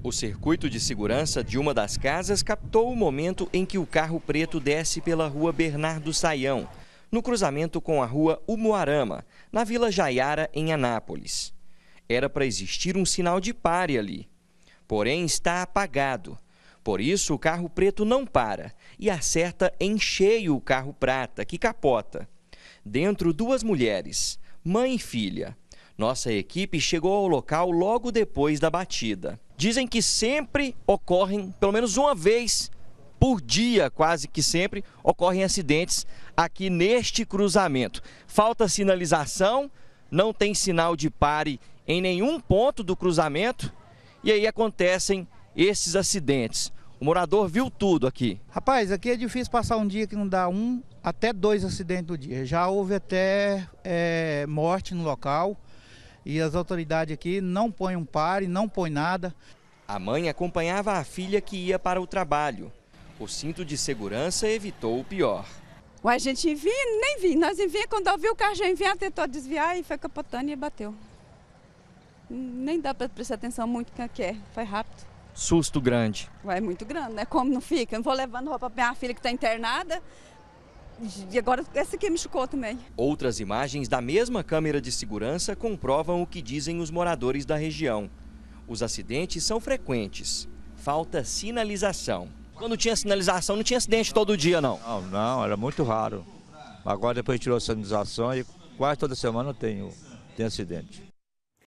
O circuito de segurança de uma das casas captou o momento em que o carro preto desce pela rua Bernardo Saião, no cruzamento com a rua Umuarama, na Vila Jaiara, em Anápolis. Era para existir um sinal de pare ali. Porém, está apagado. Por isso, o carro preto não para e acerta em cheio o carro prata, que capota. Dentro, duas mulheres, mãe e filha. Nossa equipe chegou ao local logo depois da batida dizem que sempre ocorrem, pelo menos uma vez por dia, quase que sempre, ocorrem acidentes aqui neste cruzamento. Falta sinalização, não tem sinal de pare em nenhum ponto do cruzamento e aí acontecem esses acidentes. O morador viu tudo aqui. Rapaz, aqui é difícil passar um dia que não dá um até dois acidentes do dia. Já houve até é, morte no local. E as autoridades aqui não põem um pare, não põem nada. A mãe acompanhava a filha que ia para o trabalho. O cinto de segurança evitou o pior. a gente envia, nem vi. Nós envia quando ouviu o carro já enviar, tentou desviar e foi capotando e bateu. Nem dá para prestar atenção muito quem é que é, foi rápido. Susto grande. É muito grande, né? Como não fica? Eu não vou levando roupa para minha filha que está internada, e agora essa aqui é me chocou também. Outras imagens da mesma câmera de segurança comprovam o que dizem os moradores da região. Os acidentes são frequentes. Falta sinalização. Quando tinha sinalização, não tinha acidente todo dia, não? Não, não, era muito raro. Agora, depois tirou a sinalização e quase toda semana tem, tem acidente.